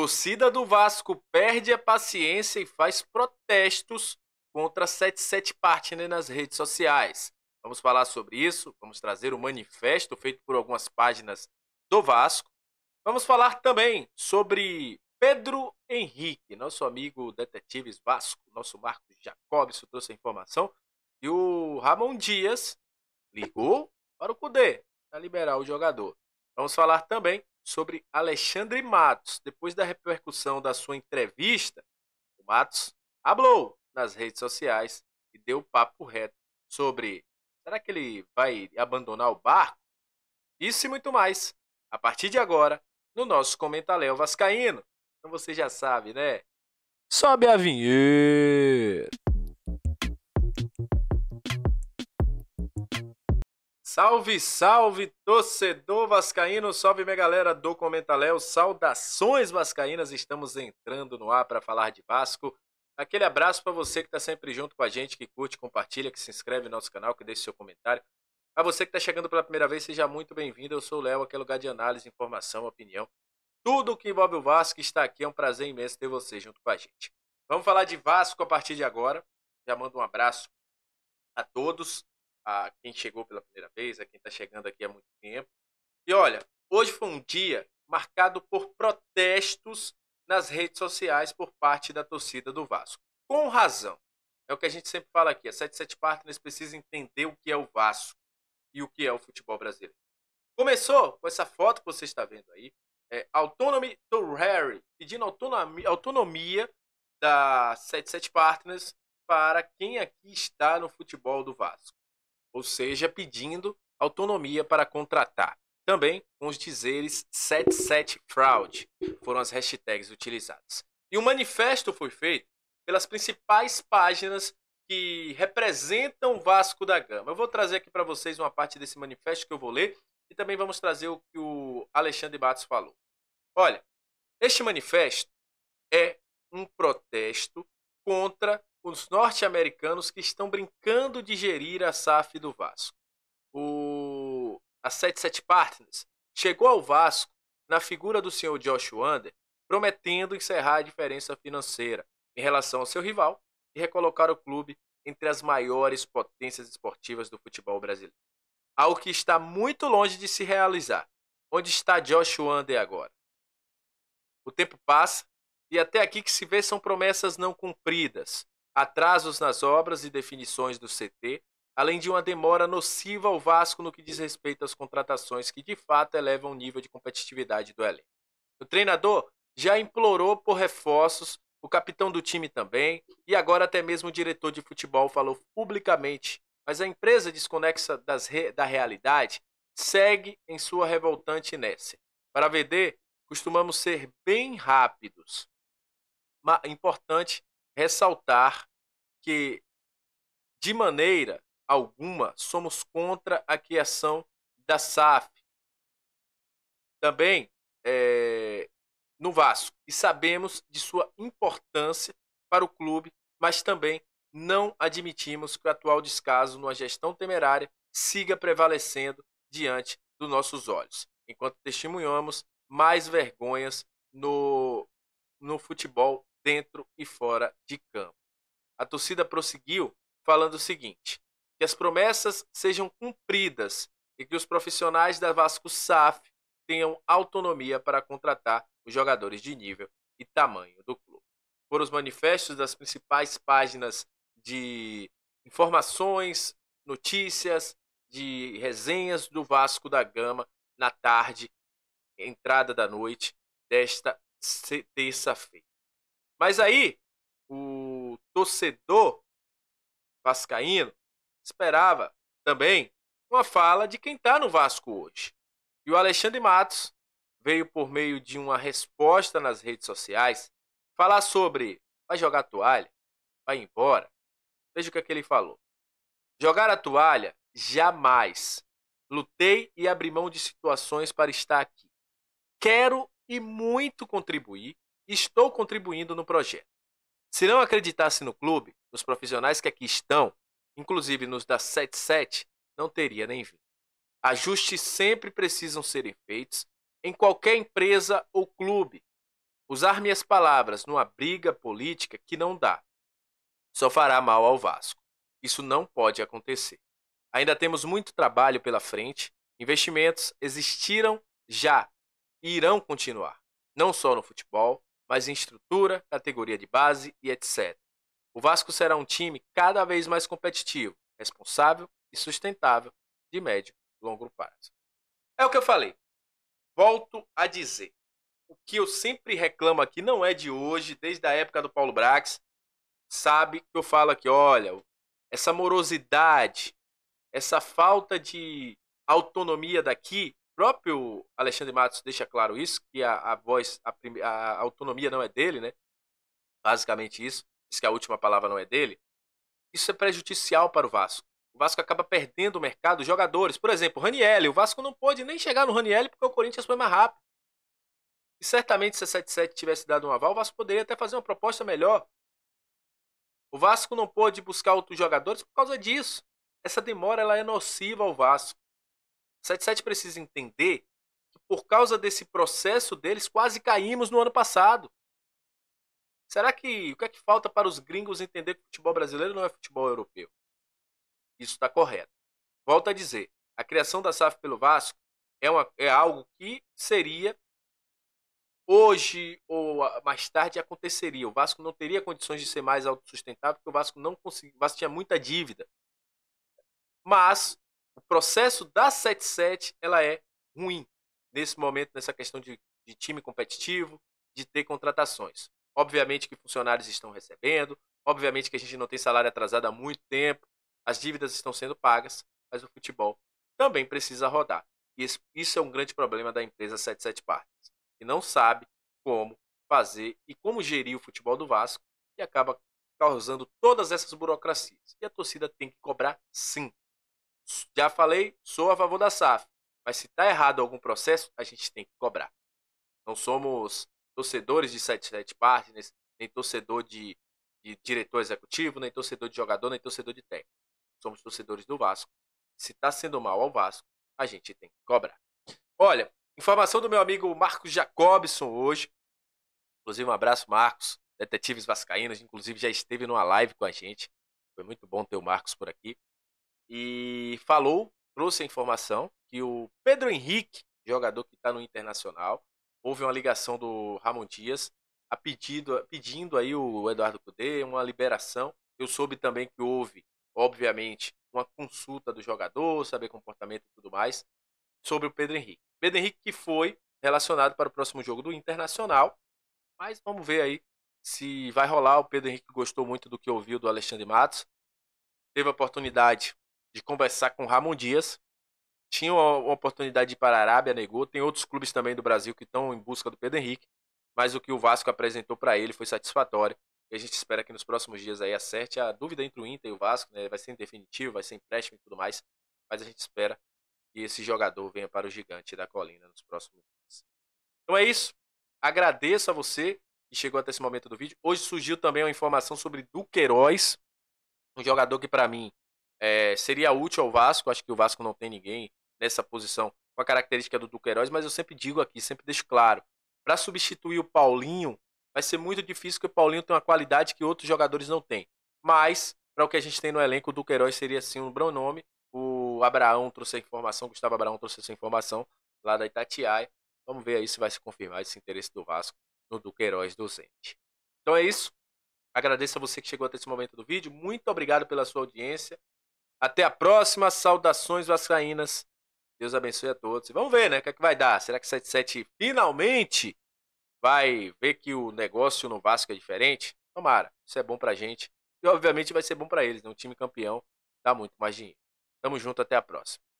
Torcida do Vasco perde a paciência e faz protestos contra 77 Partner né, nas redes sociais. Vamos falar sobre isso, vamos trazer o um manifesto feito por algumas páginas do Vasco. Vamos falar também sobre Pedro Henrique, nosso amigo Detetives Vasco, nosso Marcos Jacobson trouxe a informação. E o Ramon Dias ligou para o Cudê para liberar o jogador. Vamos falar também sobre Alexandre Matos. Depois da repercussão da sua entrevista, o Matos falou nas redes sociais e deu papo reto sobre será que ele vai abandonar o barco? Isso e muito mais, a partir de agora, no nosso Comentaléu Vascaíno. Então você já sabe, né? Sobe a vinheta! Salve, salve, torcedor vascaíno, salve minha galera do Comentaléu, saudações vascaínas, estamos entrando no ar para falar de Vasco. Aquele abraço para você que está sempre junto com a gente, que curte, compartilha, que se inscreve no nosso canal, que deixa seu comentário. A você que está chegando pela primeira vez, seja muito bem-vindo, eu sou o Léo, aqui é lugar de análise, informação, opinião. Tudo que envolve o Vasco está aqui, é um prazer imenso ter você junto com a gente. Vamos falar de Vasco a partir de agora, já mando um abraço a todos a quem chegou pela primeira vez, a quem está chegando aqui há muito tempo. E olha, hoje foi um dia marcado por protestos nas redes sociais por parte da torcida do Vasco. Com razão. É o que a gente sempre fala aqui. A 77 Partners precisa entender o que é o Vasco e o que é o futebol brasileiro. Começou com essa foto que você está vendo aí. É, Autonomy to Harry, pedindo autonomia, autonomia da 77 Partners para quem aqui está no futebol do Vasco ou seja, pedindo autonomia para contratar. Também com os dizeres 77 fraude foram as hashtags utilizadas. E o um manifesto foi feito pelas principais páginas que representam Vasco da Gama. Eu vou trazer aqui para vocês uma parte desse manifesto que eu vou ler e também vamos trazer o que o Alexandre Batos falou. Olha, este manifesto é um protesto contra os norte-americanos que estão brincando de gerir a SAF do Vasco. O, a 77 Partners chegou ao Vasco na figura do senhor Josh Wander, prometendo encerrar a diferença financeira em relação ao seu rival e recolocar o clube entre as maiores potências esportivas do futebol brasileiro. Algo que está muito longe de se realizar. Onde está Josh Wander agora? O tempo passa e até aqui que se vê são promessas não cumpridas atrasos nas obras e definições do CT, além de uma demora nociva ao Vasco no que diz respeito às contratações que de fato elevam o nível de competitividade do elenco. O treinador já implorou por reforços, o capitão do time também, e agora até mesmo o diretor de futebol falou publicamente, mas a empresa desconexa das re... da realidade segue em sua revoltante inércia. Para Vd, costumamos ser bem rápidos. importante ressaltar que, de maneira alguma, somos contra a criação da SAF. Também é, no Vasco. E sabemos de sua importância para o clube, mas também não admitimos que o atual descaso numa gestão temerária siga prevalecendo diante dos nossos olhos, enquanto testemunhamos mais vergonhas no, no futebol dentro e fora de campo. A torcida prosseguiu falando o seguinte: que as promessas sejam cumpridas e que os profissionais da Vasco SAF tenham autonomia para contratar os jogadores de nível e tamanho do clube. Foram os manifestos das principais páginas de informações, notícias, de resenhas do Vasco da Gama na tarde, entrada da noite desta terça-feira. Mas aí, o torcedor vascaíno esperava também uma fala de quem está no Vasco hoje. E o Alexandre Matos veio por meio de uma resposta nas redes sociais falar sobre vai jogar toalha, vai embora. Veja o que, é que ele falou. Jogar a toalha jamais. Lutei e abri mão de situações para estar aqui. Quero e muito contribuir estou contribuindo no projeto. Se não acreditasse no clube, nos profissionais que aqui estão, inclusive nos da 77, não teria nem vindo. Ajustes sempre precisam serem feitos em qualquer empresa ou clube. Usar minhas palavras numa briga política que não dá. Só fará mal ao Vasco. Isso não pode acontecer. Ainda temos muito trabalho pela frente. Investimentos existiram já e irão continuar, não só no futebol, mas em estrutura, categoria de base e etc. O Vasco será um time cada vez mais competitivo, responsável e sustentável de médio e longo prazo. É o que eu falei. Volto a dizer. O que eu sempre reclamo aqui não é de hoje, desde a época do Paulo Brax. Sabe que eu falo aqui, olha, essa morosidade, essa falta de autonomia daqui próprio Alexandre Matos deixa claro isso, que a, a voz, a, a, autonomia não é dele, né? Basicamente isso, diz que a última palavra não é dele. Isso é prejudicial para o Vasco. O Vasco acaba perdendo o mercado, jogadores. Por exemplo, Raniel. O Vasco não pôde nem chegar no Raniel porque o Corinthians foi mais rápido. E certamente se a 77 tivesse dado um aval, o Vasco poderia até fazer uma proposta melhor. O Vasco não pôde buscar outros jogadores por causa disso. Essa demora ela é nociva ao Vasco. 77 precisa entender que por causa desse processo deles quase caímos no ano passado. Será que o que é que falta para os gringos entender que o futebol brasileiro não é futebol europeu? Isso está correto. Volto a dizer, a criação da SAF pelo Vasco é, uma, é algo que seria hoje ou mais tarde aconteceria. O Vasco não teria condições de ser mais autossustentável, porque o Vasco não conseguia, o Vasco tinha muita dívida. Mas o processo da 77 ela é ruim nesse momento, nessa questão de, de time competitivo, de ter contratações. Obviamente que funcionários estão recebendo, obviamente que a gente não tem salário atrasado há muito tempo, as dívidas estão sendo pagas, mas o futebol também precisa rodar. E isso é um grande problema da empresa 77 Partners, que não sabe como fazer e como gerir o futebol do Vasco e acaba causando todas essas burocracias. E a torcida tem que cobrar sim. Já falei, sou a favor da SAF. Mas se tá errado algum processo, a gente tem que cobrar. Não somos torcedores de 77 partners, nem torcedor de, de diretor executivo, nem torcedor de jogador, nem torcedor de técnico. Somos torcedores do Vasco. Se tá sendo mal ao Vasco, a gente tem que cobrar. Olha, informação do meu amigo Marcos Jacobson hoje. Inclusive, um abraço, Marcos. Detetives Vascaínos, inclusive, já esteve numa live com a gente. Foi muito bom ter o Marcos por aqui e falou, trouxe a informação que o Pedro Henrique, jogador que está no Internacional, houve uma ligação do Ramon Dias a pedido, pedindo aí o Eduardo Cudê uma liberação. Eu soube também que houve, obviamente, uma consulta do jogador, saber comportamento e tudo mais, sobre o Pedro Henrique. Pedro Henrique que foi relacionado para o próximo jogo do Internacional, mas vamos ver aí se vai rolar. O Pedro Henrique gostou muito do que ouviu do Alexandre Matos, teve a oportunidade de conversar com Ramon Dias. Tinha uma, uma oportunidade de ir para a Arábia, negou. Tem outros clubes também do Brasil que estão em busca do Pedro Henrique. Mas o que o Vasco apresentou para ele foi satisfatório. E a gente espera que nos próximos dias aí acerte a dúvida entre o Inter e o Vasco, né? Vai ser em definitivo, vai ser empréstimo e tudo mais. Mas a gente espera que esse jogador venha para o gigante da colina nos próximos dias. Então é isso. Agradeço a você que chegou até esse momento do vídeo. Hoje surgiu também uma informação sobre Duqueiroz, um jogador que para mim é, seria útil ao Vasco, acho que o Vasco não tem ninguém nessa posição com a característica do Duqueiroz, mas eu sempre digo aqui, sempre deixo claro, para substituir o Paulinho vai ser muito difícil, porque o Paulinho tem uma qualidade que outros jogadores não têm. Mas, para o que a gente tem no elenco, o Duqueiroz seria sim um bom nome. O Abraão trouxe a informação, o Gustavo Abraão trouxe essa informação lá da Itatiaia. Vamos ver aí se vai se confirmar esse interesse do Vasco no Duqueiroz docente. Então é isso. Agradeço a você que chegou até esse momento do vídeo. Muito obrigado pela sua audiência. Até a próxima. Saudações vascaínas. Deus abençoe a todos. E vamos ver, né? O que, é que vai dar? Será que 77 finalmente vai ver que o negócio no Vasco é diferente? Tomara. Isso é bom pra gente. E obviamente vai ser bom para eles, né? Um time campeão dá muito mais dinheiro. Tamo junto, até a próxima.